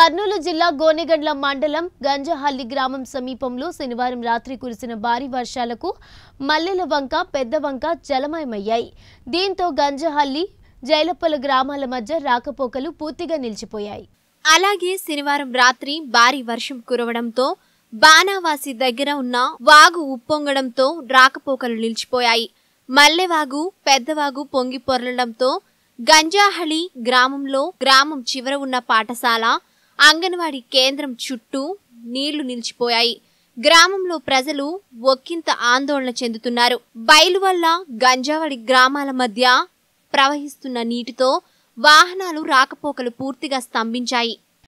కర్నూలు జిల్లా గోనెగండ్ల మండలం గంజహల్లి గ్రామం సమీపంలో శనివారం రాత్రి కురిసిన భారీ వర్షాలకు మల్లెల వంక పెద్ద వంక జలమయమయ్యాయి దీంతో గంజహల్లి జైలప్పల గ్రామాల మధ్య రాకపోకలు పూర్తిగా నిలిచిపోయాయి అలాగే శనివారం రాత్రి భారీ వర్షం కురవడంతో బాణావాసి దగ్గర ఉన్న వాగు ఉప్పొంగడంతో రాకపోకలు నిలిచిపోయాయి మల్లెవాగు పెద్దవాగు పొంగి పొరలడంతో గంజాహళి గ్రామంలో గ్రామం చివర ఉన్న పాఠశాల అంగన్వాడీ కేంద్రం చుట్టూ నీళ్లు నిలిచిపోయాయి గ్రామంలో ప్రజలు ఒక్కింత ఆందోళన చెందుతున్నారు బయలు వల్ల గంజావడి గ్రామాల మధ్య ప్రవహిస్తున్న నీటితో వాహనాలు రాకపోకలు పూర్తిగా స్తంభించాయి